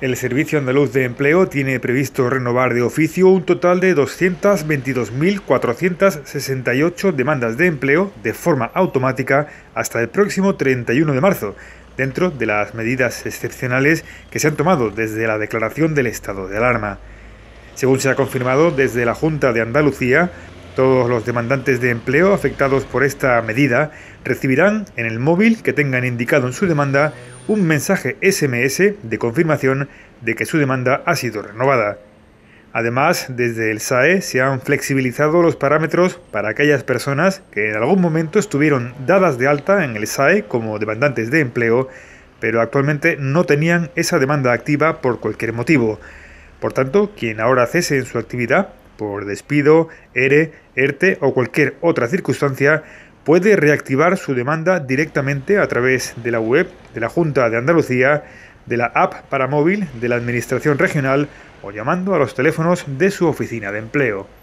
El Servicio Andaluz de Empleo tiene previsto renovar de oficio un total de 222.468 demandas de empleo de forma automática hasta el próximo 31 de marzo, dentro de las medidas excepcionales que se han tomado desde la declaración del estado de alarma. Según se ha confirmado desde la Junta de Andalucía, todos los demandantes de empleo afectados por esta medida recibirán en el móvil que tengan indicado en su demanda un mensaje SMS de confirmación de que su demanda ha sido renovada. Además, desde el SAE se han flexibilizado los parámetros para aquellas personas que en algún momento estuvieron dadas de alta en el SAE como demandantes de empleo, pero actualmente no tenían esa demanda activa por cualquier motivo. Por tanto, quien ahora cese en su actividad por despido, ERE, ERTE o cualquier otra circunstancia, puede reactivar su demanda directamente a través de la web de la Junta de Andalucía, de la app para móvil de la Administración Regional o llamando a los teléfonos de su oficina de empleo.